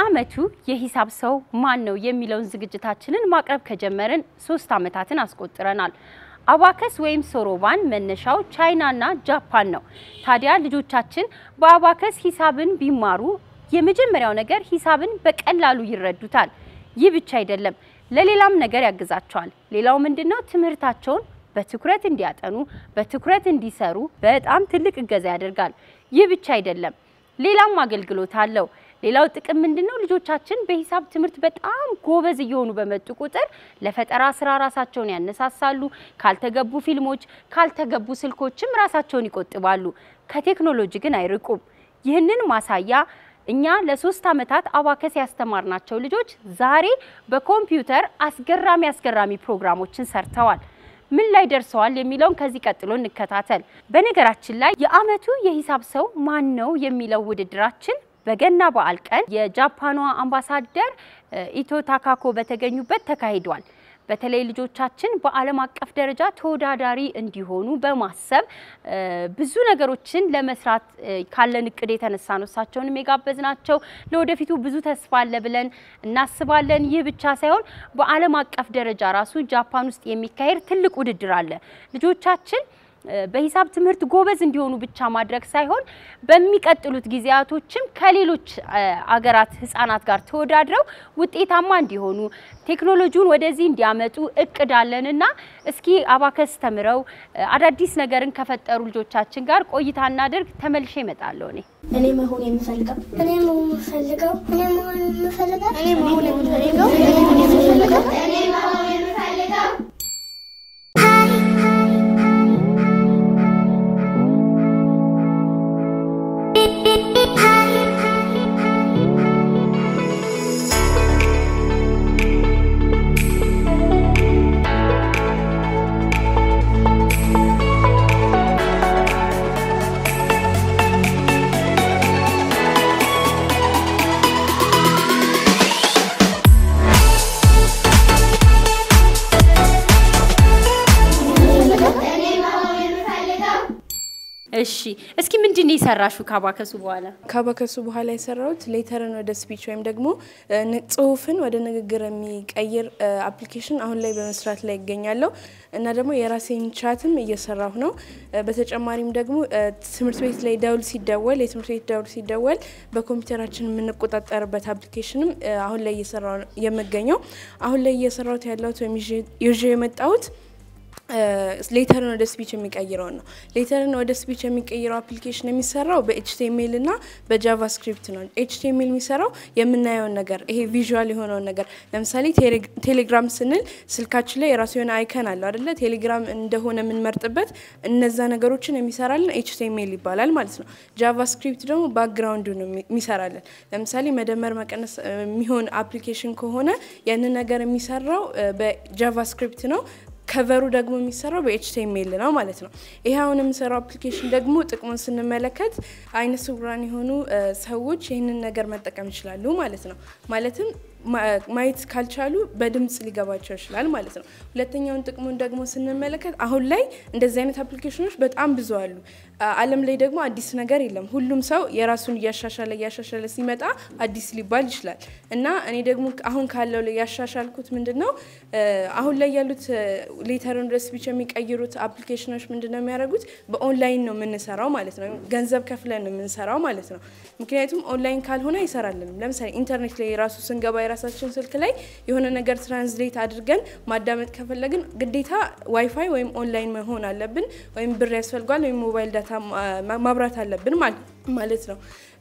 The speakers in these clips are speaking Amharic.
አመቱ የሂሳብ ሰው ማን ነው የሚለውን ዝግጅታችንን ማቅረብ ከጀመርን ሶስት አመታትን አስቆጥረናል። አባከስ ወይም ሶሮባን መነሻው ቻይናና ጃፓን ነው። ታዲያ ልጆቻችን በአባከስ ሂሳብን ቢማሩ የመጀመሪያው ነገር ሂሳብን በቀላሉ ይረዱታል። ይህ ብቻ አይደለም፣ ለሌላም ነገር ያግዛቸዋል። ሌላው ምንድነው? ትምህርታቸውን በትኩረት እንዲያጠኑ፣ በትኩረት እንዲሰሩ በጣም ትልቅ እገዛ ያደርጋል። ይህ ብቻ አይደለም፣ ሌላም አገልግሎት አለው። ሌላው ጥቅም ምንድነው? ልጆቻችን በሂሳብ ትምህርት በጣም ጎበዝ እየሆኑ በመጡ ቁጥር ለፈጠራ ስራ ራሳቸውን ያነሳሳሉ። ካልተገቡ ፊልሞች፣ ካልተገቡ ስልኮችም ራሳቸውን ይቆጥባሉ። ከቴክኖሎጂ ግን አይርቁም። ይህንን ማሳያ እኛ ለሶስት ዓመታት አባከስ ያስተማርናቸው ልጆች ዛሬ በኮምፒውተር አስገራሚ አስገራሚ ፕሮግራሞችን ሰርተዋል። ምን ላይ ደርሰዋል የሚለውን ከዚህ ቀጥሎ እንከታተል። በነገራችን ላይ የአመቱ የሂሳብ ሰው ማን ነው የሚለው ውድድራችን በገና በዓል ቀን የጃፓኗ አምባሳደር ኢቶ ታካኮ በተገኙበት ተካሂዷል። በተለይ ልጆቻችን በዓለም አቀፍ ደረጃ ተወዳዳሪ እንዲሆኑ በማሰብ ብዙ ነገሮችን ለመስራት ካለን እቅድ የተነሳ ነው እሳቸውንም ናቸው ለወደፊቱ ብዙ ተስፋ አለ ብለን እናስባለን። ይህ ብቻ ሳይሆን በዓለም አቀፍ ደረጃ ራሱ ጃፓን ውስጥ የሚካሄድ ትልቅ ውድድር አለ። ልጆቻችን በሂሳብ ትምህርት ጎበዝ እንዲሆኑ ብቻ ማድረግ ሳይሆን በሚቀጥሉት ጊዜያቶችም ከሌሎች አገራት ህጻናት ጋር ተወዳድረው ውጤታማ እንዲሆኑ ቴክኖሎጂውን ወደዚህ እንዲያመጡ እቅድ አለንና እስኪ አባከስ ተምረው አዳዲስ ነገርን ከፈጠሩ ልጆቻችን ጋር ቆይታ እናደርግ። ተመልሼ እመጣለሁ። እኔ እኔ መሆን የምፈልገው እኔ መሆን የምፈልገው እኔ መሆን የምፈልገው እኔ መሆን የምፈልገው እኔ መሆን የምፈልገው ሰራሹ ካባከሱ በኋላ? ካባከሱ በኋላ የሰራሁት ሌተርን ወደ ስፒች ወይም ደግሞ ጽሁፍን ወደ ንግግር የሚቀይር አፕሊኬሽን አሁን ላይ በመስራት ላይ ይገኛለሁ እና ደግሞ የራሴን ቻትም እየሰራሁ ነው። በተጨማሪም ደግሞ ትምህርት ቤት ላይ ደውል ሲደወል የትምህርት ቤት ደውል ሲደወል በኮምፒውተራችን የምንቆጣጠርበት አፕሊኬሽንም አሁን ላይ እየሰራ የምገኘው አሁን ላይ እየሰራሁት ያለሁት ወይም ይዤ የመጣሁት ሌተርን ወደ ስፒች የሚቀይረውን ነው። ሌተርን ወደ ስፒች የሚቀይረው አፕሊኬሽን የሚሰራው በኤችቲኤምኤል እና በጃቫስክሪፕት ነው። ኤችቲኤምኤል የሚሰራው የምናየውን ነገር ይሄ ቪዥዋል የሆነውን ነገር ለምሳሌ ቴሌግራም ስንል ስልካችን ላይ የራሱ የሆነ አይከን አለው አደለ? ቴሌግራም እንደሆነ የምንመርጥበት እነዛ ነገሮችን የሚሰራልን ኤችቲኤምኤል ይባላል ማለት ነው። ጃቫስክሪፕት ደግሞ ባክግራውንዱ ነው የሚሰራልን። ለምሳሌ መደመር መቀነስ የሚሆን አፕሊኬሽን ከሆነ ያንን ነገር የሚሰራው በጃቫስክሪፕት ነው። ከቨሩ ደግሞ የሚሰራው በኤችቲኤምኤል ነው ማለት ነው። ይሄ አሁን የምሰራው አፕሊኬሽን ደግሞ ጥቅሙን ስንመለከት አይነ ስውራን የሆኑ ሰዎች ይህንን ነገር መጠቀም ይችላሉ ማለት ነው። ማለትም ማየት ካልቻሉ በድምፅ ሊገባቸው ይችላል ማለት ነው። ሁለተኛውን ጥቅሙን ደግሞ ስንመለከት አሁን ላይ እንደዚህ አይነት አፕሊኬሽኖች በጣም ብዙ አሉ። ዓለም ላይ ደግሞ አዲስ ነገር የለም። ሁሉም ሰው የራሱን እያሻሻለ እያሻሻለ ሲመጣ አዲስ ሊባል ይችላል እና እኔ ደግሞ አሁን ካለው ላይ ያሻሻልኩት ምንድን ነው አሁን ላይ ያሉት ሌተርን ሬሲፒዎች የሚቀይሩት አፕሊኬሽኖች ምንድን ነው የሚያደርጉት በኦንላይን ነው የምንሰራው ማለት ነው። ገንዘብ ከፍለን የምንሰራው ማለት ነው። ምክንያቱም ኦንላይን ካልሆነ አይሰራልንም። ለምሳሌ ኢንተርኔት ላይ ራሱ ስንገባ የራሳችን ስልክ ላይ የሆነ ነገር ትራንስሌት አድርገን ማዳመጥ ከፈለግን ግዴታ ዋይፋይ ወይም ኦንላይን መሆን አለብን፣ ወይም ብር ያስፈልጓል፣ ወይም ሞባይል ዳታ ማብራት አለብን ማለት ነው። ማለት ነው።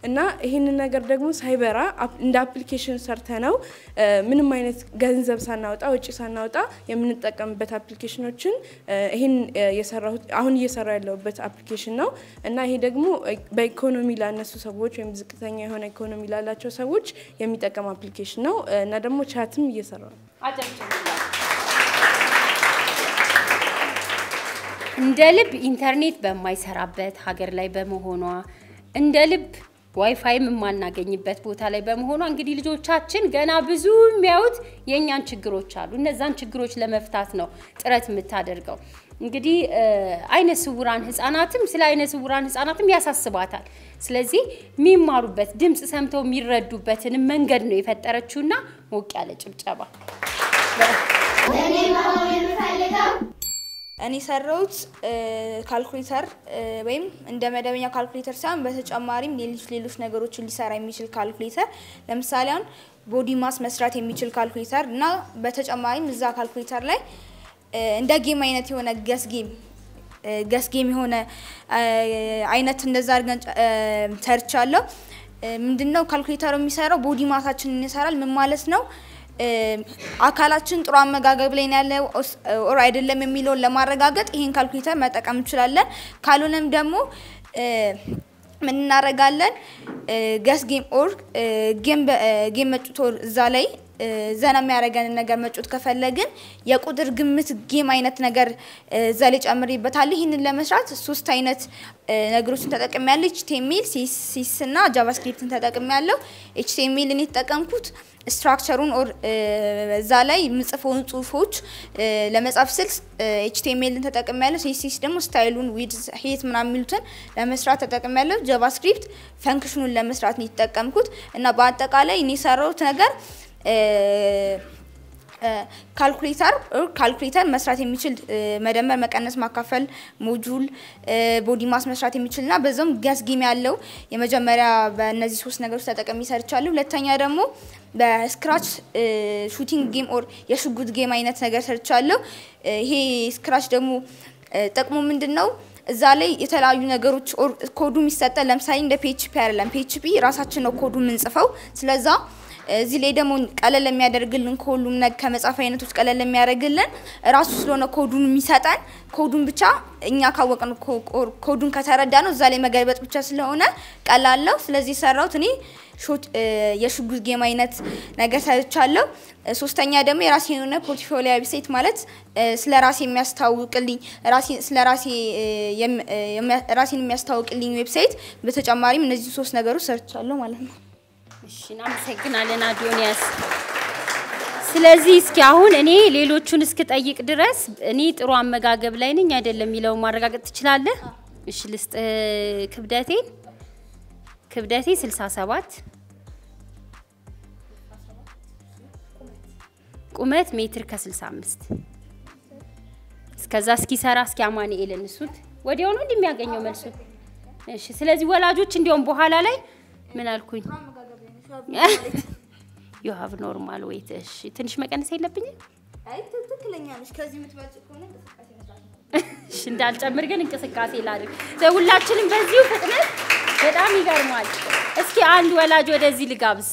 እና ይህንን ነገር ደግሞ ሳይበራ እንደ አፕሊኬሽን ሰርተ ነው ምንም አይነት ገንዘብ ሳናወጣ ወጪ ሳናወጣ የምንጠቀምበት አፕሊኬሽኖችን ይህን አሁን እየሰራ ያለሁበት አፕሊኬሽን ነው እና ይሄ ደግሞ በኢኮኖሚ ላነሱ ሰዎች ወይም ዝቅተኛ የሆነ ኢኮኖሚ ላላቸው ሰዎች የሚጠቀም አፕሊኬሽን ነው እና ደግሞ ቻትም እየሰራ ነው። እንደ ልብ ኢንተርኔት በማይሰራበት ሀገር ላይ በመሆኗ እንደ ልብ ዋይፋይም የማናገኝበት ቦታ ላይ በመሆኗ እንግዲህ ልጆቻችን ገና ብዙ የሚያዩት የእኛን ችግሮች አሉ። እነዛን ችግሮች ለመፍታት ነው ጥረት የምታደርገው። እንግዲህ አይነ ስውራን ህጻናትም ስለ አይነ ስውራን ህጻናትም ያሳስባታል። ስለዚህ የሚማሩበት ድምፅ ሰምተው የሚረዱበትን መንገድ ነው የፈጠረችውና ሞቅ ያለ ጭብጨባ። እኔ ሰራሁት ካልኩሌተር ወይም እንደ መደበኛ ካልኩሌተር ሳይሆን በተጨማሪም ሌሎች ሌሎች ነገሮችን ሊሰራ የሚችል ካልኩሌተር ለምሳሌ አሁን ቦዲ ማስ መስራት የሚችል ካልኩሌተር እና በተጨማሪም እዛ ካልኩሌተር ላይ እንደ ጌም አይነት የሆነ ገስ ጌም ገስ ጌም የሆነ አይነት እንደዛ አድርገን ሰርቻለሁ። ምንድነው ካልኩሌተሩ የሚሰራው? ቦዲ ማሳችንን ይሰራል። ምን ማለት ነው? አካላችን ጥሩ አመጋገብ ላይ ያለው ኦር አይደለም የሚለውን ለማረጋገጥ ይህን ካልኩሌተር መጠቀም እንችላለን። ካልሆነም ደግሞ ምን እናደርጋለን? ገስ ጌም ኦር ጌም መጭቶ እዛ ላይ ዘና የሚያደርገንን ነገር መጮት ከፈለግን የቁጥር ግምት ጌም አይነት ነገር እዛ ላይ ጨምሬበታለሁ። ይህንን ለመስራት ሶስት አይነት ነገሮችን ተጠቅሜያለሁ። ኤችቲኤምኤል፣ ሲስ እና ጃቫስክሪፕትን ተጠቅሜያለሁ። ኤችቲኤምኤልን የተጠቀምኩት ስትራክቸሩን ኦር እዛ ላይ ምጽፈውን ጽሁፎች ለመጻፍ ስል ኤችቲኤምኤልን ያለው ሲኤስኤስ ደግሞ ስታይሉን፣ ዊድ ሄት ምናምን የሚሉትን ለመስራት ያለው ጃቫስክሪፕት ፈንክሽኑን ለመስራት ነው የተጠቀምኩት እና በአጠቃላይ እኔ የሰራሁት ነገር ካልኩሌተር ካልኩሌተር መስራት የሚችል መደመር፣ መቀነስ፣ ማካፈል፣ ሞጁል፣ ቦዲ ማስ መስራት የሚችል እና በዛውም ጋስ ጌም ያለው የመጀመሪያ በእነዚህ ሶስት ነገሮች ተጠቅሜ ሰርቻለሁ። ሁለተኛ ደግሞ በስክራች ሹቲንግ ጌም ኦር የሽጉጥ ጌም አይነት ነገር ሰርቻለሁ። ይሄ ስክራች ደግሞ ጥቅሙ ምንድን ነው? እዛ ላይ የተለያዩ ነገሮች ኮዱ የሚሰጠ ለምሳሌ እንደ ፒኤችፒ አይደለም። ፒኤችፒ ራሳችን ነው ኮዱ የምንጽፈው። ስለዛ እዚህ ላይ ደግሞ ቀለል የሚያደርግልን ከሁሉም ከመጻፍ አይነቶች ቀለል የሚያደርግልን ራሱ ስለሆነ ኮዱን የሚሰጠን ኮዱን ብቻ እኛ ካወቅን ኮዱን ከተረዳ ነው እዛ ላይ መገልበጥ ብቻ ስለሆነ ቀላለው። ስለዚህ የሰራሁት እኔ የሽጉጥ ጌም አይነት ነገር ሰርቻለሁ። ሶስተኛ ደግሞ የራሴ የሆነ ፖርትፎሊዮ ዌብሳይት ማለት ስለ ራሴ የሚያስታውቅልኝ ስለ ራሴ ራሴን የሚያስታውቅልኝ ዌብሳይት። በተጨማሪም እነዚህ ሶስት ነገሮች ሰርቻለሁ ማለት ነው። እሺ፣ እናመሰግናለን አዶንያስ። ስለዚህ እስኪ አሁን እኔ ሌሎቹን እስክጠይቅ ድረስ እኔ ጥሩ አመጋገብ ላይ ነኝ አይደለም የሚለውን ማረጋገጥ ትችላለህ? እሺ፣ ልስጥ ክብደቴ ክብደቴ 67 ቁመት ሜትር ከ65 እስከዛ እስኪሰራ እስኪ አማኑኤል እንሱት ወዲያውኑ እንደሚያገኘው መልሱ። እሺ፣ ስለዚህ ወላጆች እንዲያውም በኋላ ላይ ምን አልኩኝ ዩ ሃቭ ኖርማል ዌይት። እሺ ትንሽ መቀነስ የለብኝም? እሺ፣ እንዳልጨምር ግን እንቅስቃሴ ላድርግ። ሁላችንም በዚሁ ፍጥነት በጣም ይገርማል። እስኪ አንድ ወላጅ ወደዚህ ልጋብዝ።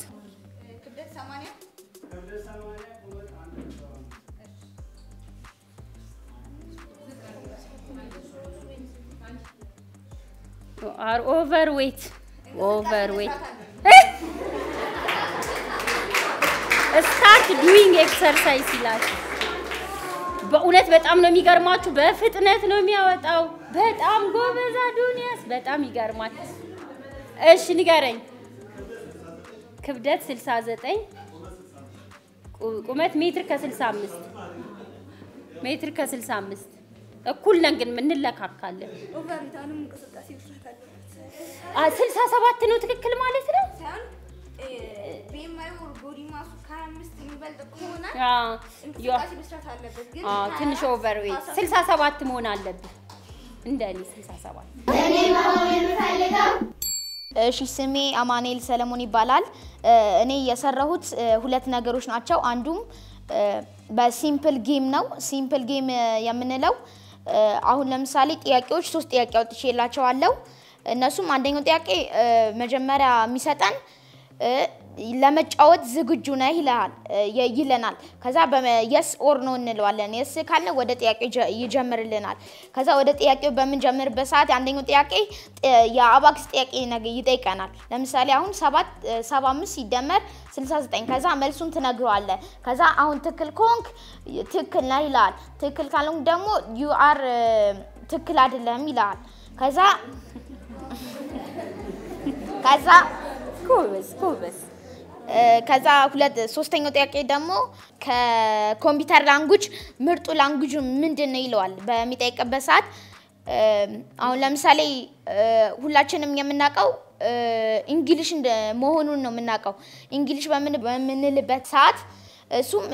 አር ኦቨር ዌት ኦቨር ዌት ስታርት ዱዊንግ ኤክሰርሳይዝ ይላል። በእውነት በጣም ነው የሚገርማችሁ። በፍጥነት ነው የሚያወጣው። በጣም ጎበዛ አዶንያስ፣ በጣም ይገርማል። እሺ ንገረኝ፣ ክብደት 69 ቁመት ሜትር ከ65 ሜትር ከ65 እኩል ነን ግን እንለካካለን። ስልሳ ሰባት ነው ትክክል ማለት ነው። በማይወር ትንሽ መሆን አለብህ። እንደ እኔ እሺ ስሜ አማኔል ሰለሞን ይባላል። eh, እኔ የሰራሁት eh, ሁለት ነገሮች ናቸው። አንዱም eh, በሲምፕል ጌም ነው። ሲምፕል ጌም የምንለው አሁን ለምሳሌ ጥያቄዎች ሶስት ጥያቄ አውጥቼላቸዋለሁ። እነሱም አንደኛው ጥያቄ መጀመሪያ የሚሰጠን ለመጫወት ዝግጁ ነህ ይለናል። ከዛ የስ ኦር ነው እንለዋለን። የስ ካለ ወደ ጥያቄ ይጀምርልናል። ከዛ ወደ ጥያቄው በምንጀምርበት ሰዓት አንደኛው ጥያቄ የአባክስ ጥያቄ ይጠይቀናል። ለምሳሌ አሁን 75 ሲደመር 69 ከዛ መልሱን ትነግረዋለህ። ከዛ አሁን ትክክል ከሆንክ ትክክል ነህ ይላል። ትክክል ካልሆንክ ደግሞ ዩ አር ትክክል አይደለም ይላል። ከዛ ከዛ ጎበዝ ጎበዝ። ከዛ ሁለት ሶስተኛው ጥያቄ ደግሞ ከኮምፒውተር ላንጉጅ ምርጡ ላንጉጅ ምንድን ነው ይለዋል በሚጠይቅበት ሰዓት። አሁን ለምሳሌ ሁላችንም የምናውቀው እንግሊሽ መሆኑን ነው የምናውቀው። እንግሊሽ በምንልበት ሰዓት እሱም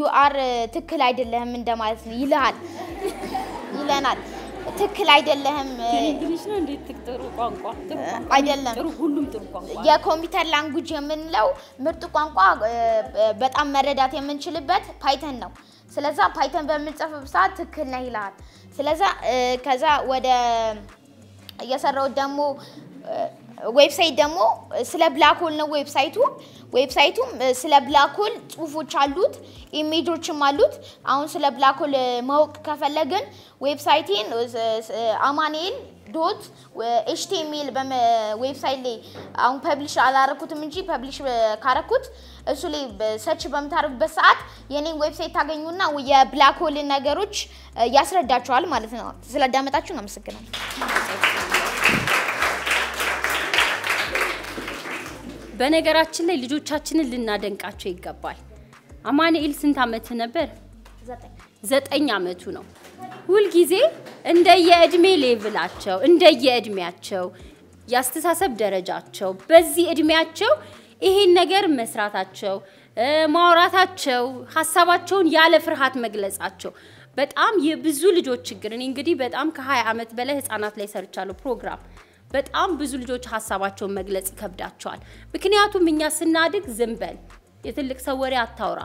ዩአር ትክክል አይደለህም እንደማለት ነው ይልሃል ይለናል። ትክክል አይደለህም። እንግሊሽ ነው እንዴት? ጥሩ ቋንቋ አይደለም። ጥሩ ሁሉም ጥሩ ቋንቋ የኮምፒውተር ላንጉጅ የምንለው ምርጥ ቋንቋ በጣም መረዳት የምንችልበት ፓይተን ነው። ስለዛ ፓይተን በምንጽፍበት ሰዓት ትክክል ነህ ይልሃል። ስለዛ ከዛ ወደ እየሰራሁት ደግሞ ዌብሳይት ደግሞ ስለ ብላክ ሆል ነው ዌብሳይቱ። ዌብሳይቱም ስለ ብላክ ሆል ጽሁፎች አሉት፣ ኢሜጆችም አሉት። አሁን ስለ ብላክ ሆል ማወቅ ከፈለግን ዌብሳይቴን አማኑኤል ዶት ኤችቲኤምኤል ዌብሳይት ላይ አሁን ፐብሊሽ አላረኩትም እንጂ ፐብሊሽ ካረኩት እሱ ላይ ሰርች በምታደርጉበት ሰዓት የኔን ዌብሳይት ታገኙና የብላክ ሆል ነገሮች ያስረዳቸዋል ማለት ነው። ስላዳመጣችሁ አመሰግናለሁ። በነገራችን ላይ ልጆቻችንን ልናደንቃቸው ይገባል። አማኑኤል ስንት አመት ነበር? ዘጠኝ አመቱ ነው። ሁልጊዜ እንደየእድሜ ሌብላቸው እንደየእድሜያቸው የአስተሳሰብ ደረጃቸው በዚህ እድሜያቸው ይሄን ነገር መስራታቸው፣ ማውራታቸው፣ ሀሳባቸውን ያለ ፍርሃት መግለጻቸው በጣም የብዙ ልጆች ችግር እኔ እንግዲህ በጣም ከ20 ዓመት በላይ ህጻናት ላይ ሰርቻለሁ ፕሮግራም በጣም ብዙ ልጆች ሀሳባቸውን መግለጽ ይከብዳቸዋል። ምክንያቱም እኛ ስናድግ ዝም በል የትልቅ ሰው ወሬ አታውራ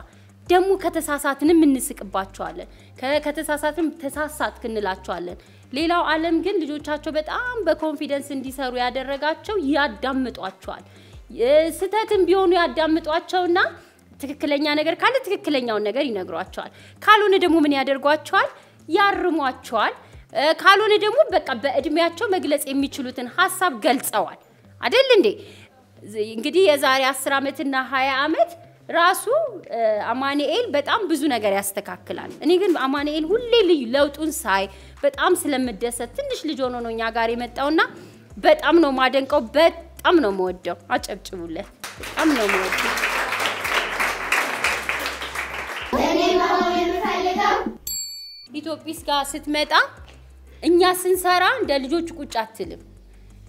ደግሞ ከተሳሳትንም እንስቅባቸዋለን። ከተሳሳትንም ተሳሳት ክንላቸዋለን። ሌላው ዓለም ግን ልጆቻቸው በጣም በኮንፊደንስ እንዲሰሩ ያደረጋቸው ያዳምጧቸዋል። ስህተትም ቢሆኑ ያዳምጧቸውና ትክክለኛ ነገር ካለ ትክክለኛውን ነገር ይነግሯቸዋል። ካልሆነ ደግሞ ምን ያደርጓቸዋል? ያርሟቸዋል። ካልሆነ ደግሞ በቃ በእድሜያቸው መግለጽ የሚችሉትን ሀሳብ ገልጸዋል አይደል እንዴ? እንግዲህ የዛሬ 10 ዓመትና 20 ዓመት ራሱ አማኑኤል በጣም ብዙ ነገር ያስተካክላል። እኔ ግን አማኑኤል ሁሌ ልዩ ለውጡን ሳይ በጣም ስለምደሰት ትንሽ ልጅ ሆኖ ነው እኛ ጋር የመጣውና በጣም ነው ማደንቀው፣ በጣም ነው መወደው። አጨብጭቡለት። በጣም ነው መወደው። ኢትዮጲስ ጋር ስትመጣ እኛ ስንሰራ እንደ ልጆች ቁጭ አትልም።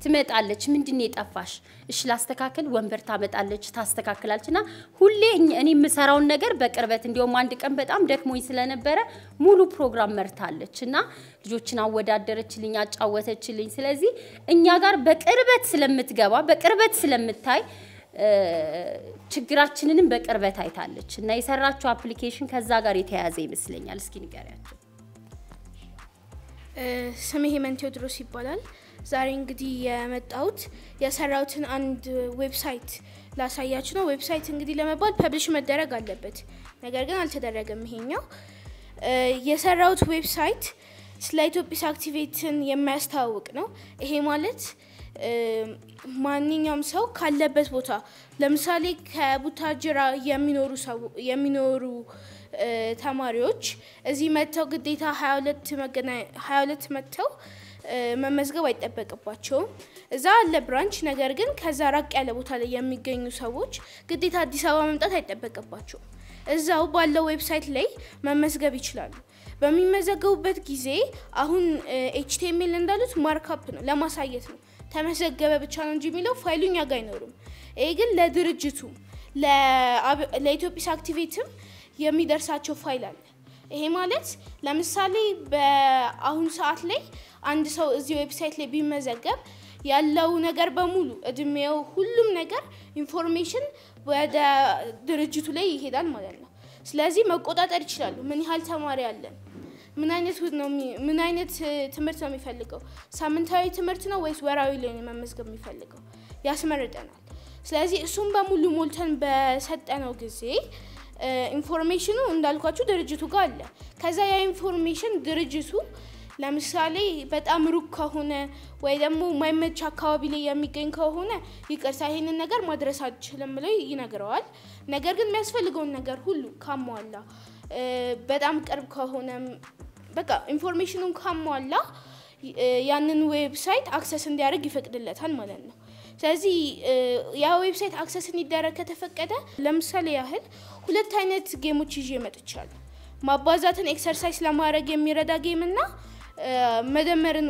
ትመጣለች። ምንድን የጠፋሽ? እሽ ላስተካክል። ወንበር ታመጣለች፣ ታስተካክላለች። እና ሁሌ እኔ የምሰራውን ነገር በቅርበት እንዲሁም አንድ ቀን በጣም ደክሞኝ ስለነበረ ሙሉ ፕሮግራም መርታለች እና ልጆችን አወዳደረችልኝ፣ አጫወተችልኝ። ስለዚህ እኛ ጋር በቅርበት ስለምትገባ በቅርበት ስለምታይ ችግራችንንም በቅርበት አይታለች እና የሰራችው አፕሊኬሽን ከዛ ጋር የተያያዘ ይመስለኛል። እስኪ ንገሪያቸው። ስሜ ሄመን ቴዎድሮስ ይባላል። ዛሬ እንግዲህ የመጣሁት የሰራሁትን አንድ ዌብሳይት ላሳያችሁ ነው። ዌብሳይት እንግዲህ ለመባል ፐብሊሽ መደረግ አለበት፣ ነገር ግን አልተደረገም። ይሄኛው የሰራሁት ዌብሳይት ስለ ኢትዮጵስ አክቲቬትን የሚያስተዋውቅ ነው። ይሄ ማለት ማንኛውም ሰው ካለበት ቦታ ለምሳሌ ከቡታጅራ የሚኖሩ ተማሪዎች እዚህ መጥተው ግዴታ ሀያ መጥተው መመዝገብ አይጠበቅባቸውም። እዛ አለ ብራንች። ነገር ግን ከዛ ራቅ ያለ ቦታ ላይ የሚገኙ ሰዎች ግዴታ አዲስ አበባ መምጣት አይጠበቅባቸውም። እዛው ባለው ዌብሳይት ላይ መመዝገብ ይችላሉ። በሚመዘገቡበት ጊዜ አሁን ኤችቲኤምኤል እንዳሉት ማርካፕ ነው፣ ለማሳየት ነው። ተመዘገበ ብቻ ነው እንጂ የሚለው ፋይሉ እኛ ጋር አይኖርም። ይሄ ግን ለድርጅቱ ለኢትዮጲስ አክቲቬትም የሚደርሳቸው ፋይል አለ። ይሄ ማለት ለምሳሌ በአሁኑ ሰዓት ላይ አንድ ሰው እዚህ ዌብሳይት ላይ ቢመዘገብ ያለው ነገር በሙሉ እድሜው፣ ሁሉም ነገር ኢንፎርሜሽን ወደ ድርጅቱ ላይ ይሄዳል ማለት ነው። ስለዚህ መቆጣጠር ይችላሉ። ምን ያህል ተማሪ አለን? ምን አይነት ነው ምን አይነት ትምህርት ነው የሚፈልገው? ሳምንታዊ ትምህርት ነው ወይስ ወራዊ ላይ መመዝገብ የሚፈልገው? ያስመርጠናል። ስለዚህ እሱም በሙሉ ሞልተን በሰጠነው ጊዜ ኢንፎርሜሽኑ እንዳልኳችሁ ድርጅቱ ጋር አለ። ከዛ ያ ኢንፎርሜሽን ድርጅቱ ለምሳሌ በጣም ሩቅ ከሆነ ወይ ደግሞ ማይመች አካባቢ ላይ የሚገኝ ከሆነ ይቅርታ ይሄንን ነገር ማድረስ አልችልም ብለው ይነግረዋል። ነገር ግን የሚያስፈልገውን ነገር ሁሉ ካሟላ በጣም ቅርብ ከሆነ በቃ ኢንፎርሜሽኑን ካሟላ ያንን ዌብሳይት አክሰስ እንዲያደርግ ይፈቅድለታል ማለት ነው። ስለዚህ ያ ዌብሳይት አክሰስ እንዲደረግ ከተፈቀደ ለምሳሌ ያህል ሁለት አይነት ጌሞች ይዤ መጥቻለሁ። ማባዛትን ኤክሰርሳይዝ ለማድረግ የሚረዳ ጌም እና መደመርን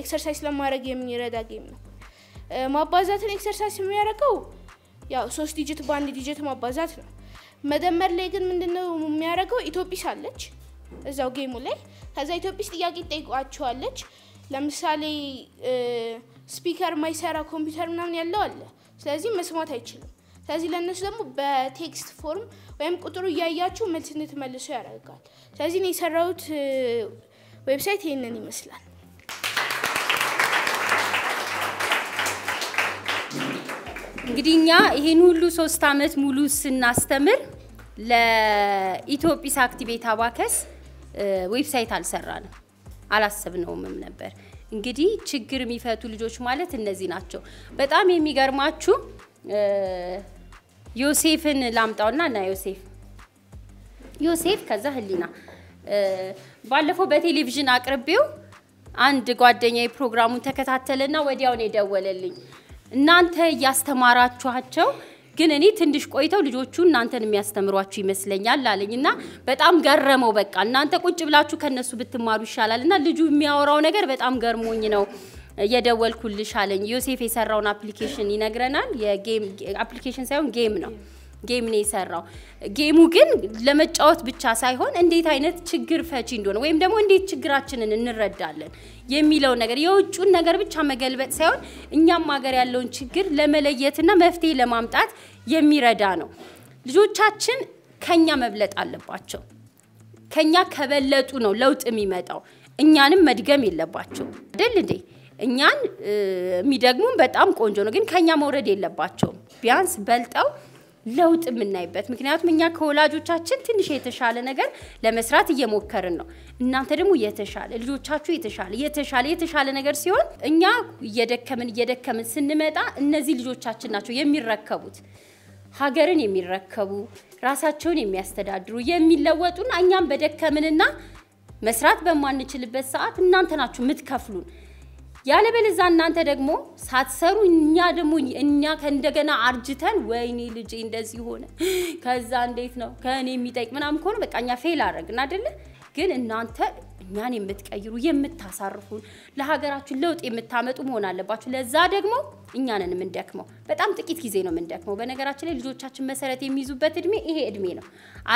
ኤክሰርሳይዝ ለማድረግ የሚረዳ ጌም ነው። ማባዛትን ኤክሰርሳይዝ የሚያደርገው ያው ሶስት ዲጂት በአንድ ዲጂት ማባዛት ነው። መደመር ላይ ግን ምንድነው የሚያደርገው? ኢትዮጵስ አለች እዛው ጌሙ ላይ። ከዛ ኢትዮጵስ ጥያቄ ትጠይቋቸዋለች። ለምሳሌ ስፒከር ማይሰራ ኮምፒውተር ምናምን ያለው አለ። ስለዚህ መስማት አይችልም። ስለዚህ ለእነሱ ደግሞ በቴክስት ፎርም ወይም ቁጥሩ እያያችሁ መልስ እንድትመልሱ ያደርጋል። ስለዚህ እኔ የሰራሁት ዌብሳይት ይህንን ይመስላል። እንግዲህ እኛ ይህን ሁሉ ሶስት አመት ሙሉ ስናስተምር ለኢትዮጵስ አክቲቬት አባከስ ዌብሳይት አልሰራንም፣ አላሰብነውምም ነበር። እንግዲህ ችግር የሚፈቱ ልጆች ማለት እነዚህ ናቸው። በጣም የሚገርማችሁ ዮሴፍን ላምጣውና እና ዮሴፍ ዮሴፍ ከዛ ህሊና ባለፈው በቴሌቪዥን አቅርቤው አንድ ጓደኛ ፕሮግራሙን ተከታተለና ወዲያውን የደወለልኝ እናንተ እያስተማራችኋቸው ግን እኔ ትንሽ ቆይተው ልጆቹ እናንተን የሚያስተምሯችሁ ይመስለኛል አለኝ እና በጣም ገረመው። በቃ እናንተ ቁጭ ብላችሁ ከነሱ ብትማሩ ይሻላል እና ልጁ የሚያወራው ነገር በጣም ገርሞኝ ነው የደወልኩልሽ አለኝ። ዮሴፍ የሰራውን አፕሊኬሽን ይነግረናል። የጌም አፕሊኬሽን ሳይሆን ጌም ነው። ጌም ነው የሰራው። ጌሙ ግን ለመጫወት ብቻ ሳይሆን እንዴት አይነት ችግር ፈቺ እንደሆነ ወይም ደግሞ እንዴት ችግራችንን እንረዳለን የሚለውን ነገር የውጩን ነገር ብቻ መገልበጥ ሳይሆን እኛም ሀገር ያለውን ችግር ለመለየትና መፍትሄ ለማምጣት የሚረዳ ነው። ልጆቻችን ከኛ መብለጥ አለባቸው። ከኛ ከበለጡ ነው ለውጥ የሚመጣው። እኛንም መድገም የለባቸው አይደል እንዴ? እኛን የሚደግሙን በጣም ቆንጆ ነው፣ ግን ከኛ መውረድ የለባቸውም። ቢያንስ በልጠው ለውጥ የምናይበት ምክንያቱም እኛ ከወላጆቻችን ትንሽ የተሻለ ነገር ለመስራት እየሞከርን ነው። እናንተ ደግሞ የተሻለ ልጆቻችሁ የተሻለ የተሻለ የተሻለ ነገር ሲሆን እኛ እየደከምን እየደከምን ስንመጣ እነዚህ ልጆቻችን ናቸው የሚረከቡት ሀገርን የሚረከቡ ራሳቸውን የሚያስተዳድሩ የሚለወጡና እኛም በደከምንና መስራት በማንችልበት ሰዓት እናንተ ናችሁ የምትከፍሉን። ያለበለዛ እናንተ ደግሞ ሳትሰሩ እኛ ደግሞ እኛ ከእንደገና አርጅተን ወይኔ ልጄ እንደዚህ ሆነ፣ ከዛ እንዴት ነው ከእኔ የሚጠይቅ ምናምን ከሆነ በቃ እኛ ፌል አደረግን አይደለ? ግን እናንተ እኛን የምትቀይሩ የምታሳርፉን፣ ለሀገራችን ለውጥ የምታመጡ መሆን አለባችሁ። ለዛ ደግሞ እኛንን የምንደክመው በጣም ጥቂት ጊዜ ነው የምንደክመው። በነገራችን ላይ ልጆቻችን መሰረት የሚይዙበት እድሜ ይሄ እድሜ ነው።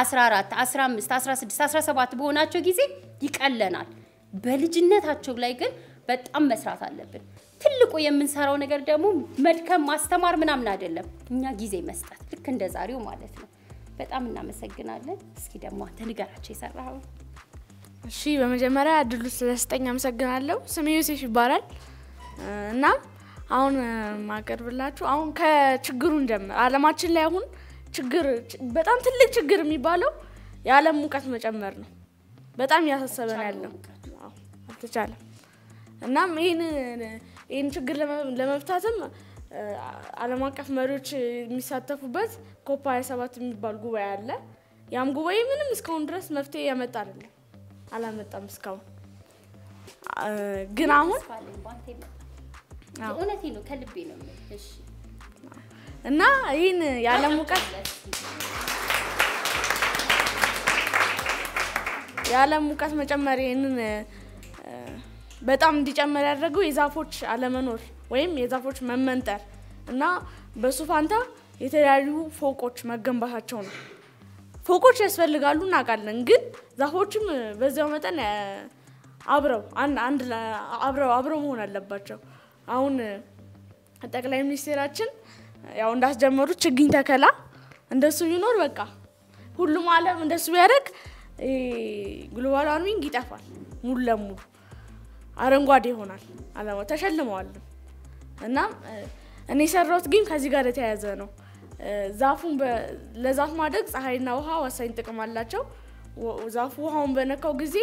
14፣ 15፣ 16፣ 17 በሆናቸው ጊዜ ይቀለናል። በልጅነታቸው ላይ ግን በጣም መስራት አለብን። ትልቁ የምንሰራው ነገር ደግሞ መድከም፣ ማስተማር ምናምን አይደለም፣ እኛ ጊዜ መስጠት፣ ልክ እንደ ዛሬው ማለት ነው። በጣም እናመሰግናለን። እስኪ ደግሞ አንተ ንገራቸው የሰራኸው። እሺ፣ በመጀመሪያ እድሉ ስለስጠኝ አመሰግናለሁ። ስሜ ዮሴፍ ይባላል እና አሁን ማቀርብላችሁ አሁን ከችግሩ እንጀምር። አለማችን ላይ አሁን ችግር በጣም ትልቅ ችግር የሚባለው የዓለም ሙቀት መጨመር ነው። በጣም እያሳሰበን ያለው አልተቻለም። እናም ይህን ችግር ለመፍታትም ዓለም አቀፍ መሪዎች የሚሳተፉበት ኮፓ 27 የሚባል ጉባኤ አለ። ያም ጉባኤ ምንም እስካሁን ድረስ መፍትሄ ያመጣ አይደለም፣ አላመጣም እስካሁን። ግን አሁን እውነቴ ነው፣ ከልቤ ነው። እና ይህን የዓለም ሙቀት የዓለም ሙቀት መጨመር ይህንን በጣም እንዲጨምር ያደረገው የዛፎች አለመኖር ወይም የዛፎች መመንጠር እና በሱ ፋንታ የተለያዩ ፎቆች መገንባታቸው ነው። ፎቆች ያስፈልጋሉ እናውቃለን፣ ግን ዛፎችም በዚያው መጠን አብረው አንድ አብረው አብረው መሆን አለባቸው። አሁን ጠቅላይ ሚኒስቴራችን ያው እንዳስጀመሩት ችግኝ ተከላ እንደሱ ቢኖር በቃ ሁሉም ዓለም እንደሱ ቢያደርግ ግሎባል ዋርሚንግ ይጠፋል ሙሉ ለሙሉ። አረንጓዴ ይሆናል አላማ ተሸልመዋል። እና እኔ የሰራሁት ግን ከዚህ ጋር የተያያዘ ነው። ዛፉን ለዛፍ ማደግ ፀሐይና ውሃ ወሳኝ ጥቅም አላቸው። ዛፉ ውሃውን በነካው ጊዜ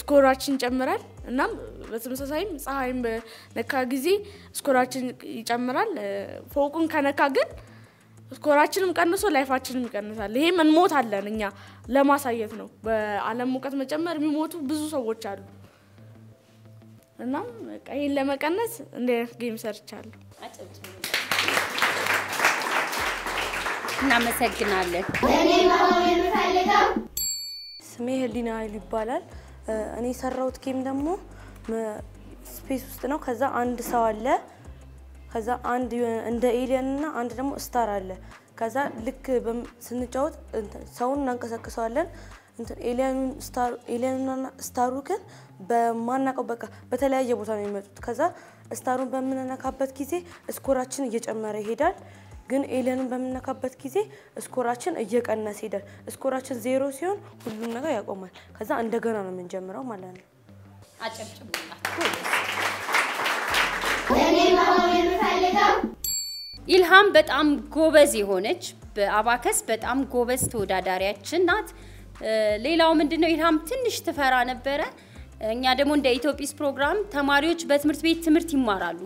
ስኮራችን ይጨምራል። እናም በተመሳሳይም ፀሐይን በነካ ጊዜ ስኮራችን ይጨምራል። ፎቁን ከነካ ግን ስኮራችንም ቀንሶ ላይፋችንም ይቀንሳል። ይሄም እንሞታለን እኛ ለማሳየት ነው። በዓለም ሙቀት መጨመር የሚሞቱ ብዙ ሰዎች አሉ። እናም ይህን ለመቀነስ እንደ ጌም ሰርቻለሁ። እናመሰግናለን። ስሜ ህሊና ኃይሉ ይባላል። እኔ የሰራሁት ጌም ደግሞ ስፔስ ውስጥ ነው። ከዛ አንድ ሰው አለ። ከዛ አንድ እንደ ኤሊየን እና አንድ ደግሞ ስታር አለ። ከዛ ልክ ስንጫወት ሰውን እናንቀሳቅሰዋለን። ኤሊያኑና ስታሩክን በማናቀው በቃ በተለያየ ቦታ ነው የሚመጡት። ከዛ ስታሩን በምንነካበት ጊዜ ስኮራችን እየጨመረ ይሄዳል። ግን ኤሊያኑን በምነካበት ጊዜ ስኮራችን እየቀነሰ ይሄዳል። ስኮራችን ዜሮ ሲሆን ሁሉም ነገር ያቆማል። ከዛ እንደገና ነው የምንጀምረው ማለት ነው። ኢልሃም በጣም ጎበዝ የሆነች በአባከስ በጣም ጎበዝ ተወዳዳሪያችን ናት። ሌላው ምንድነው ኢልሃም ትንሽ ትፈራ ነበረ። እኛ ደግሞ እንደ ኢትዮጲስ ፕሮግራም ተማሪዎች በትምህርት ቤት ትምህርት ይማራሉ።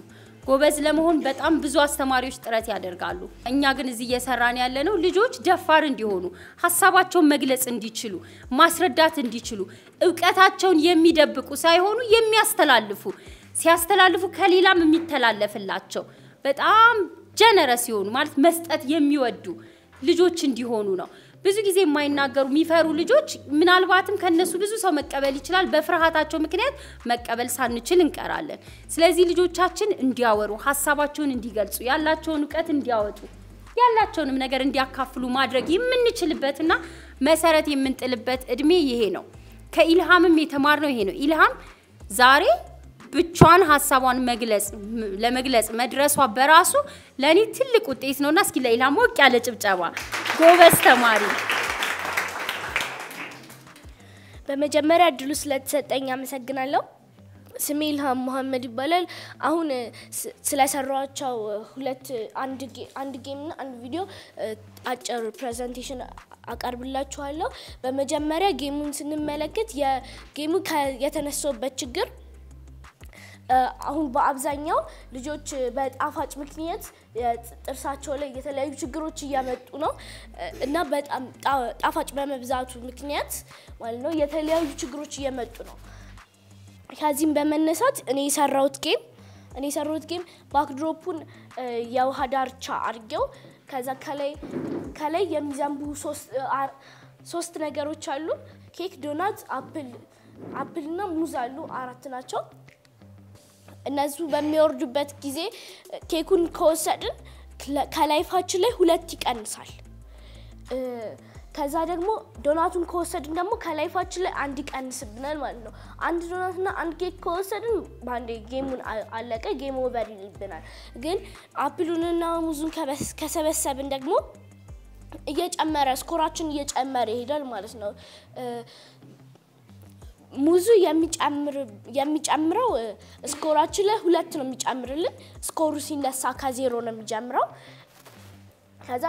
ጎበዝ ለመሆን በጣም ብዙ አስተማሪዎች ጥረት ያደርጋሉ። እኛ ግን እዚህ እየሰራን ያለ ነው ልጆች ደፋር እንዲሆኑ፣ ሀሳባቸውን መግለጽ እንዲችሉ፣ ማስረዳት እንዲችሉ፣ እውቀታቸውን የሚደብቁ ሳይሆኑ የሚያስተላልፉ ሲያስተላልፉ ከሌላም የሚተላለፍላቸው በጣም ጀነረስ ሲሆኑ ማለት መስጠት የሚወዱ ልጆች እንዲሆኑ ነው። ብዙ ጊዜ የማይናገሩ የሚፈሩ ልጆች ምናልባትም ከነሱ ብዙ ሰው መቀበል ይችላል። በፍርሃታቸው ምክንያት መቀበል ሳንችል እንቀራለን። ስለዚህ ልጆቻችን እንዲያወሩ፣ ሀሳባቸውን እንዲገልጹ፣ ያላቸውን እውቀት እንዲያወጡ፣ ያላቸውንም ነገር እንዲያካፍሉ ማድረግ የምንችልበትና መሰረት የምንጥልበት እድሜ ይሄ ነው። ከኢልሃምም የተማርነው ይሄ ነው። ኢልሃም ዛሬ ብቻዋን ሀሳቧን መግለጽ ለመግለጽ መድረሷ በራሱ ለእኔ ትልቅ ውጤት ነውና እስኪ ለኢላ ሞቅ ያለ ጭብጨባ። ጎበዝ ተማሪ። በመጀመሪያ እድሉ ስለተሰጠኝ አመሰግናለሁ። ስሜ ኢልሃም መሐመድ ይባላል። አሁን ስለሰራቸው ሁለት አንድ ጌም እና አንድ ቪዲዮ አጭር ፕሬዘንቴሽን አቀርብላችኋለሁ። በመጀመሪያ ጌሙን ስንመለከት የጌሙ የተነሳውበት ችግር አሁን በአብዛኛው ልጆች በጣፋጭ ምክንያት ጥርሳቸው ላይ የተለያዩ ችግሮች እያመጡ ነው እና በጣም ጣፋጭ በመብዛቱ ምክንያት ማለት ነው የተለያዩ ችግሮች እየመጡ ነው። ከዚህም በመነሳት እኔ የሰራሁት ጌም እኔ የሰራሁት ጌም ባክድሮፑን የውሃ ዳርቻ አድርጌው ከዛ ከላይ ከላይ የሚዘንቡ ሶስት ነገሮች አሉ። ኬክ፣ ዶናት፣ አፕል አፕልና ሙዝ አሉ። አራት ናቸው። እነሱ በሚወርዱበት ጊዜ ኬኩን ከወሰድን ከላይፋችን ላይ ሁለት ይቀንሳል። ከዛ ደግሞ ዶናቱን ከወሰድን ደግሞ ከላይፋችን ላይ አንድ ይቀንስብናል ማለት ነው። አንድ ዶናትና አንድ ኬክ ከወሰድን በአንድ ጌሙን አለቀ፣ ጌም ኦቨር ይልብናል። ግን አፕሉንና ሙዙን ከሰበሰብን ደግሞ እየጨመረ ስኮራችን እየጨመረ ይሄዳል ማለት ነው። ሙዙ የሚጨምረው ስኮራችን ላይ ሁለት ነው የሚጨምርልን። ስኮሩ ሲነሳ ከዜሮ ነው የሚጀምረው። ከዛ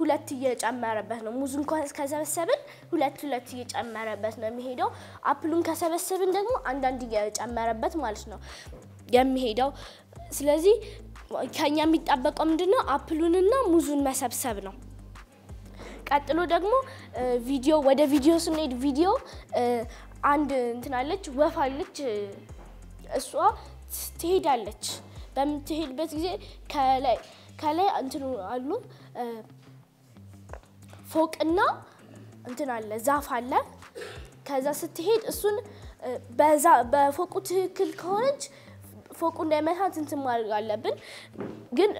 ሁለት እየጨመረበት ነው። ሙዙን ከሰበሰብን ሁለት ሁለት እየጨመረበት ነው የሚሄደው። አፕሉን ከሰበሰብን ደግሞ አንዳንድ እየጨመረበት ማለት ነው የሚሄደው። ስለዚህ ከኛ የሚጠበቀው ምንድነው? አፕሉንና ሙዙን መሰብሰብ ነው። ቀጥሎ ደግሞ ቪዲዮ ወደ ቪዲዮ ስንሄድ ቪዲዮ አንድ እንትን አለች ወፍ አለች። እሷ ትሄዳለች። በምትሄድበት ጊዜ ከላይ ከላይ እንትኑ አሉ ፎቅና እንትን አለ ዛፍ አለ። ከዛ ስትሄድ እሱን በፎቁ ትክክል ከሆነች ፎቁ እንዳይመታት እንትን ማድረግ አለብን። ግን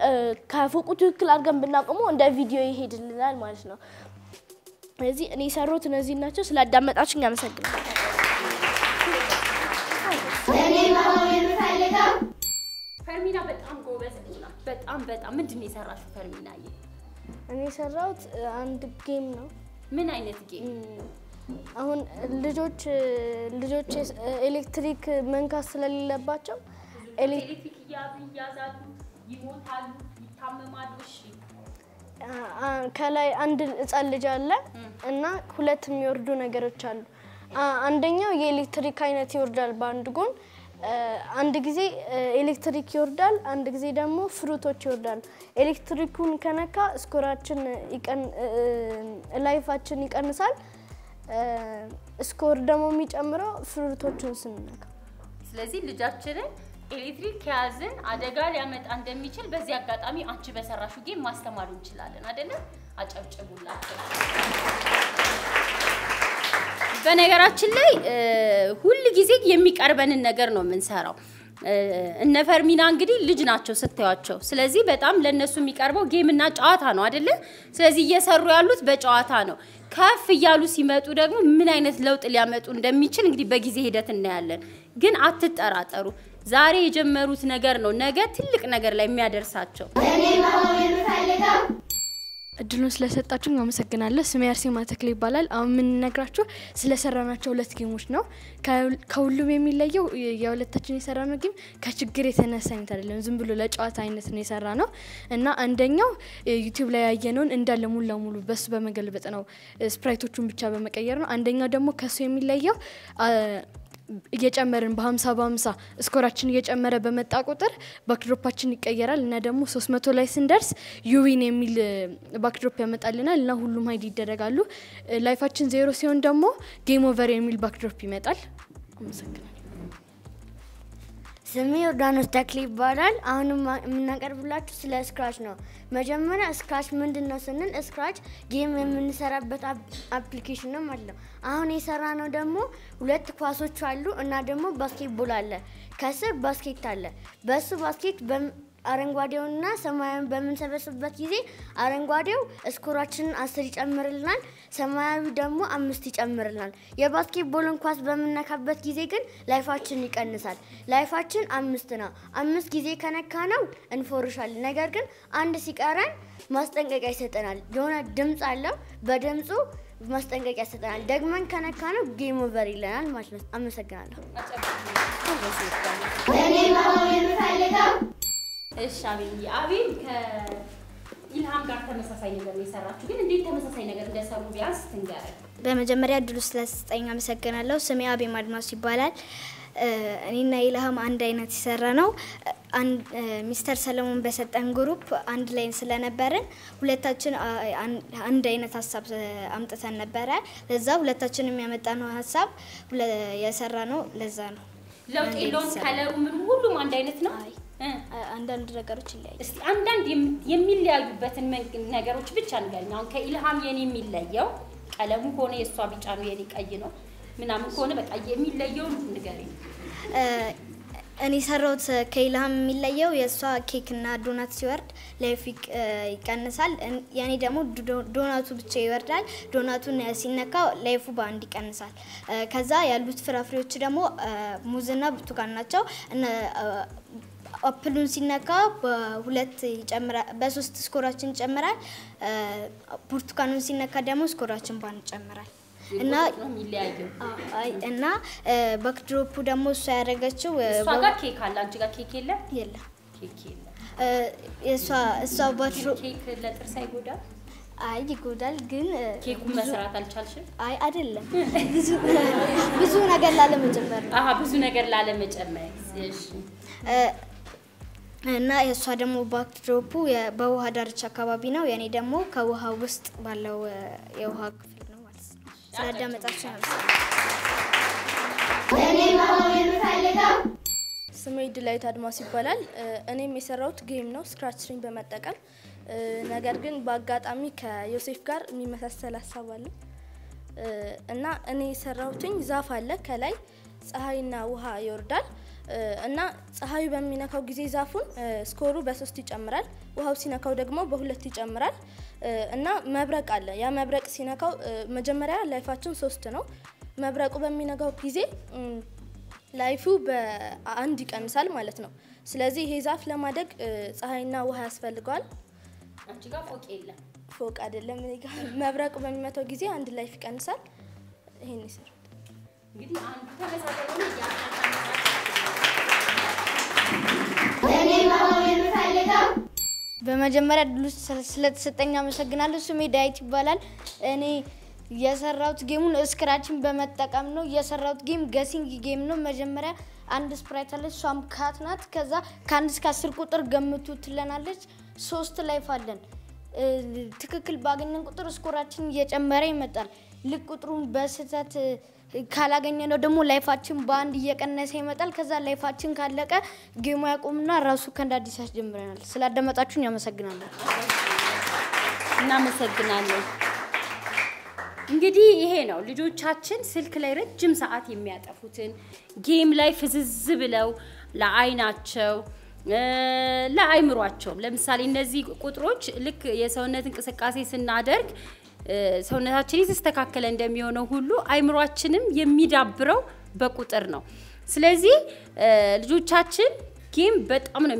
ከፎቁ ትክክል አድርገን ብናቆመው እንደ ቪዲዮ ይሄድልናል ማለት ነው። ስለዚህ እኔ የሰሩት እነዚህ ናቸው። ስላዳመጣችሁኝ አመሰግናለሁ። ፈርሚና በጣም ጎበዝ ሆና በጣም በጣም ምንድን ነው የሰራሽው ፈርሚና? ይ እኔ የሰራሁት አንድ ጌም ነው። ምን አይነት ጌም? አሁን ልጆች ልጆች ኤሌክትሪክ መንካት ስለሌለባቸው ኤሌክትሪክ እያዙ እያዛሉ ይሞታሉ፣ ይታመማሉ። እሺ ከላይ አንድ ህፃን ልጅ አለ እና ሁለት የሚወርዱ ነገሮች አሉ። አንደኛው የኤሌክትሪክ አይነት ይወርዳል በአንድ ጎን አንድ ጊዜ ኤሌክትሪክ ይወርዳል፣ አንድ ጊዜ ደግሞ ፍሩቶች ይወርዳል። ኤሌክትሪኩን ከነካ ስኮራችን ላይፋችን ይቀንሳል። ስኮር ደግሞ የሚጨምረው ፍሩቶቹን ስንነካ። ስለዚህ ልጃችንን ኤሌክትሪክ ከያዝን አደጋ ሊያመጣ እንደሚችል በዚህ አጋጣሚ አንቺ በሰራሹ ጌም ማስተማር እንችላለን አይደለም? አጨብጭቡላቸው። በነገራችን ላይ ሁል ጊዜ የሚቀርበንን ነገር ነው የምንሰራው። እነ ፈርሚና እንግዲህ ልጅ ናቸው ስታያቸው። ስለዚህ በጣም ለነሱ የሚቀርበው ጌምና ጨዋታ ነው አይደለ? ስለዚህ እየሰሩ ያሉት በጨዋታ ነው። ከፍ እያሉ ሲመጡ ደግሞ ምን አይነት ለውጥ ሊያመጡ እንደሚችል እንግዲህ በጊዜ ሂደት እናያለን። ግን አትጠራጠሩ፣ ዛሬ የጀመሩት ነገር ነው ነገ ትልቅ ነገር ላይ የሚያደርሳቸው። እድሉን ስለሰጣችሁ አመሰግናለሁ። ስሜ አርሴማ ተክል ይባላል። አሁን የምንነግራችሁ ስለሰራናቸው ሁለት ጌሞች ነው። ከሁሉም የሚለየው የሁለታችን የሰራነው ጌም ከችግር የተነሳ አይነት አይደለም፣ ዝም ብሎ ለጨዋታ አይነት ነው የሰራ ነው እና አንደኛው ዩቲዩብ ላይ ያየነውን እንዳለ ሙሉ ለሙሉ በሱ በመገልበጥ ነው፣ ስፕራይቶቹን ብቻ በመቀየር ነው። አንደኛው ደግሞ ከሱ የሚለየው እየጨመርን በ50 በ50 ስኮራችን እየጨመረ በመጣ ቁጥር ባክድሮፓችን ይቀየራል እና ደግሞ 300 ላይ ስንደርስ ዩዊን የሚል ባክድሮፕ ያመጣልናል እና ሁሉም ሀይድ ይደረጋሉ። ላይፋችን ዜሮ ሲሆን ደግሞ ጌም ኦቨር የሚል ባክድሮፕ ይመጣል። አመሰግናል። ስሜ ዮርዳኖስ ተክሌ ይባላል። አሁን የምናቀርብላችሁ ስለ ስክራች ነው። መጀመሪያ ስክራች ምንድን ነው ስንል ስክራች ጌም የምንሰራበት አፕሊኬሽን ነው ማለት ነው። አሁን የሰራ ነው ደግሞ ሁለት ኳሶች አሉ እና ደግሞ ባስኬትቦል አለ፣ ከስር ባስኬት አለ። በሱ ባስኬት አረንጓዴውና ሰማያዊን በምንሰበስብበት ጊዜ አረንጓዴው ስኮራችንን አስር ይጨምርልናል። ሰማያዊ ደግሞ አምስት ይጨምርናል። የባስኬትቦልን ኳስ በምነካበት ጊዜ ግን ላይፋችን ይቀንሳል። ላይፋችን አምስት ነው። አምስት ጊዜ ከነካ ነው እንፎርሻል። ነገር ግን አንድ ሲቀረን ማስጠንቀቂያ ይሰጠናል። የሆነ ድምፅ አለው። በድምፁ ማስጠንቀቂያ ይሰጠናል። ደግመን ከነካ ነው ጌም ኦቨር ይለናል ማለት ነው። አመሰግናለሁ። እኔ የምፈልገው እሺ ኢልሃም ጋር ተመሳሳይ ነገር ነው የሰራችሁ። ግን እንዴት ተመሳሳይ ነገር እንደሰሩ ቢያንስ ትንገረን። በመጀመሪያ እድሉ ስለተሰጠኝ አመሰግናለሁ። ስሜ አቤ አድማሱ ይባላል። እኔና ኢልሃም አንድ አይነት የሰራ ነው። ሚስተር ሰለሞን በሰጠን ግሩፕ አንድ ላይ ስለነበርን ሁለታችን አንድ አይነት ሀሳብ አምጥተን ነበረ። ለዛ ሁለታችን የሚያመጣነው ሀሳብ የሰራ ነው። ለዛ ነው ለውጥ የለውም። ከለሩ ምን ሁሉም አንድ አይነት ነው። አንዳንድ ነገሮች ይለያያል። እስቲ አንዳንድ የሚለያዩበትን ነገሮች ብቻ ንገሪኝ። አሁን ከኢልሃም የኔ የሚለየው ቀለሙ ከሆነ የእሷ ቢጫ ነው፣ የኔ ቀይ ነው ምናምን ከሆነ በቃ የሚለየው ንገሪኝ። እኔ ሰራውት ከኢልሃም የሚለየው የእሷ ኬክና ዶናት ሲወርድ ለፊቅ ይቀንሳል። የኔ ደግሞ ዶናቱ ብቻ ይወርዳል። ዶናቱን ሲነካው ላይፉ በአንድ ይቀንሳል። ከዛ ያሉት ፍራፍሬዎች ደግሞ ሙዝና ብርቱካን ናቸው። አፕሉን ሲነካ በሁለት ይጨምራል፣ በሶስት ስኮራችን ይጨምራል። ብርቱካኑን ሲነካ ደግሞ ስኮራችን ባን ይጨምራል። እና እና በክድሮፑ ደግሞ እሷ ያደረገችው እሷ ጋር ኬክ አለ፣ አንቺ ጋር ኬክ የለ የለ ኬክ የለ። እሷ እሷ ባክድሮ ኬክ ለጥርስ አይጎዳም። አይ ይጎዳል፣ ግን ኬኩን መስራት አልቻልሽም። አይ አይደለም፣ ብዙ ነገር ላለመጨመር ነው። ብዙ ነገር ላለመጨመር እሺ እና የእሷ ደግሞ ባክድሮፑ በውሃ ዳርቻ አካባቢ ነው። የኔ ደግሞ ከውሃ ውስጥ ባለው የውሃ ክፍል ነው ማለት ነው። ስላዳመጣችሁ ነው ስሜ ድላይት አድማስ ይባላል። እኔም የሰራሁት ጌም ነው ስክራች በመጠቀም ነገር ግን በአጋጣሚ ከዮሴፍ ጋር የሚመሳሰል ሀሳብ አለ እና እኔ የሰራሁትኝ ዛፍ አለ ከላይ ፀሐይና ውሃ ይወርዳል እና ፀሐዩ በሚነካው ጊዜ ዛፉን ስኮሩ በሶስት ይጨምራል። ውሃው ሲነካው ደግሞ በሁለት ይጨምራል እና መብረቅ አለ። ያ መብረቅ ሲነካው መጀመሪያ ላይፋችን ሶስት ነው። መብረቁ በሚነካው ጊዜ ላይፉ በአንድ ይቀንሳል ማለት ነው። ስለዚህ ይሄ ዛፍ ለማደግ ፀሐይና ውሃ ያስፈልገዋል። አንቺ ጋር ፎቅ የለም። ፎቅ አይደለም መብረቁ በሚመታው ጊዜ አንድ ላይፍ ይቀንሳል። ይሄን ይሰራል እንግዲህ አንዱ ተመሳሳይ በመጀመሪያ ድሉ ስለተሰጠኝ አመሰግናለሁ። ስሜ ዳይት ይባላል። እኔ የሰራሁት ጌሙን እስክራችን በመጠቀም ነው። የሰራሁት ጌም ገሲንግ ጌም ነው። መጀመሪያ አንድ ስፕራይት አለች፣ እሷም ካት ናት። ከዛ ከአንድ እስከ አስር ቁጥር ገምቱ ትለናለች። ሶስት ላይፍ አለን። ትክክል ባገኘን ቁጥር ስኮራችን እየጨመረ ይመጣል። ልክ ቁጥሩን በስህተት ካላገኘ ነው ደግሞ ላይፋችን በአንድ እየቀነሰ ይመጣል። ከዛ ላይፋችን ካለቀ ጌሙ ያቁምና ራሱ ከእንደ አዲስ ያስጀምረናል። ስላደመጣችሁን ያመሰግናለን። እናመሰግናለን። እንግዲህ ይሄ ነው ልጆቻችን ስልክ ላይ ረጅም ሰዓት የሚያጠፉትን ጌም ላይ ፍዝዝ ብለው ለአይናቸው ለአይምሯቸውም ለምሳሌ እነዚህ ቁጥሮች ልክ የሰውነት እንቅስቃሴ ስናደርግ ሰውነታችን የተስተካከለ እንደሚሆነው ሁሉ አይምሯችንም የሚዳብረው በቁጥር ነው። ስለዚህ ልጆቻችን ጌም በጣም ነው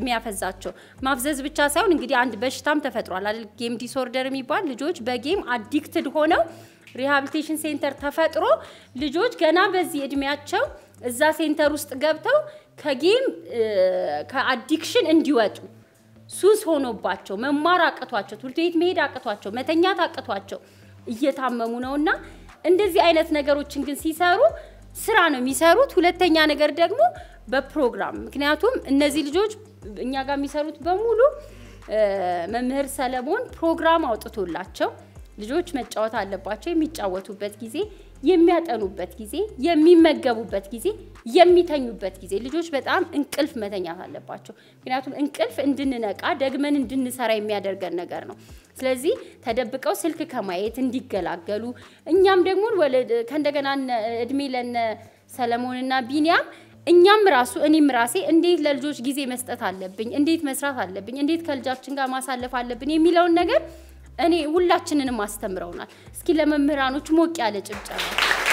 የሚያፈዛቸው። ማፍዘዝ ብቻ ሳይሆን እንግዲህ አንድ በሽታም ተፈጥሯል አይደል? ጌም ዲስኦርደር የሚባል ልጆች በጌም አዲክትድ ሆነው ሪሃብሊቴሽን ሴንተር ተፈጥሮ ልጆች ገና በዚህ እድሜያቸው እዛ ሴንተር ውስጥ ገብተው ከጌም ከአዲክሽን እንዲወጡ ሱስ ሆኖባቸው መማር አቅቷቸው ትምህርት ቤት መሄድ አቅቷቸው መተኛት አቅቷቸው እየታመሙ ነውና እንደዚህ አይነት ነገሮችን ግን ሲሰሩ ስራ ነው የሚሰሩት። ሁለተኛ ነገር ደግሞ በፕሮግራም ምክንያቱም እነዚህ ልጆች እኛ ጋር የሚሰሩት በሙሉ መምህር ሰለሞን ፕሮግራም አውጥቶላቸው ልጆች መጫወት አለባቸው የሚጫወቱበት ጊዜ የሚያጠኑበት ጊዜ፣ የሚመገቡበት ጊዜ፣ የሚተኙበት ጊዜ። ልጆች በጣም እንቅልፍ መተኛት አለባቸው። ምክንያቱም እንቅልፍ እንድንነቃ ደግመን እንድንሰራ የሚያደርገን ነገር ነው። ስለዚህ ተደብቀው ስልክ ከማየት እንዲገላገሉ እኛም ደግሞ ከእንደገና እድሜ ለነ ሰለሞንና ቢኒያም እኛም ራሱ እኔም ራሴ እንዴት ለልጆች ጊዜ መስጠት አለብኝ፣ እንዴት መስራት አለብኝ፣ እንዴት ከልጃችን ጋር ማሳለፍ አለብን የሚለውን ነገር እኔ ሁላችንንም አስተምረውናል። እስኪ ለመምህራኖች ሞቅ ያለ ጭብጨባ